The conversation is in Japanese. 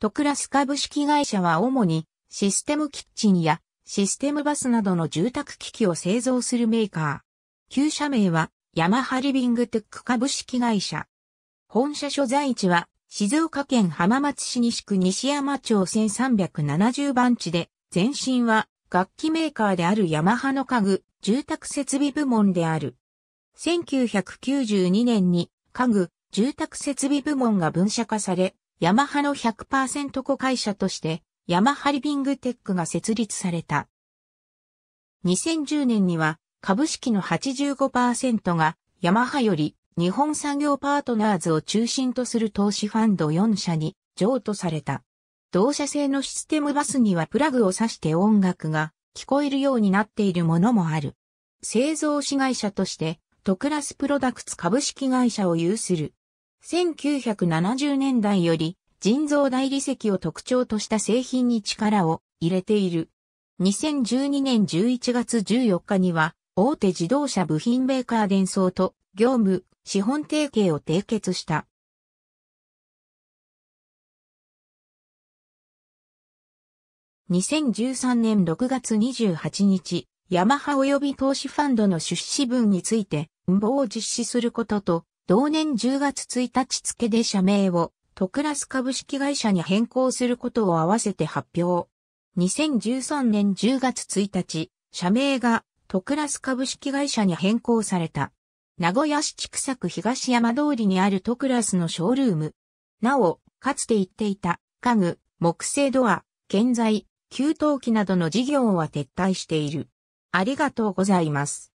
トクラス株式会社は主にシステムキッチンやシステムバスなどの住宅機器を製造するメーカー。旧社名はヤマハリビングテック株式会社。本社所在地は静岡県浜松市西区西山町1370番地で、前身は楽器メーカーであるヤマハの家具、住宅設備部門である。1992年に家具、住宅設備部門が分社化され、ヤマハの100%子会社として、ヤマハリビングテックが設立された。2010年には株式の85%がヤマハより日本産業パートナーズを中心とする投資ファンド4社に譲渡された。同社製のシステムバスにはプラグを挿して音楽が聞こえるようになっているものもある。製造子会社として、トクラスプロダクツ株式会社を有する。1970年代より人造大理石を特徴とした製品に力を入れている。2012年11月14日には大手自動車部品メーカー電装と業務、資本提携を締結した。2013年6月28日、ヤマハ及び投資ファンドの出資分について、運動を実施することと、同年10月1日付で社名をトクラス株式会社に変更することを合わせて発表。2013年10月1日、社名がトクラス株式会社に変更された。名古屋市千種区東山通りにあるトクラスのショールーム。なお、かつて言っていた家具、木製ドア、建材、給湯器などの事業は撤退している。ありがとうございます。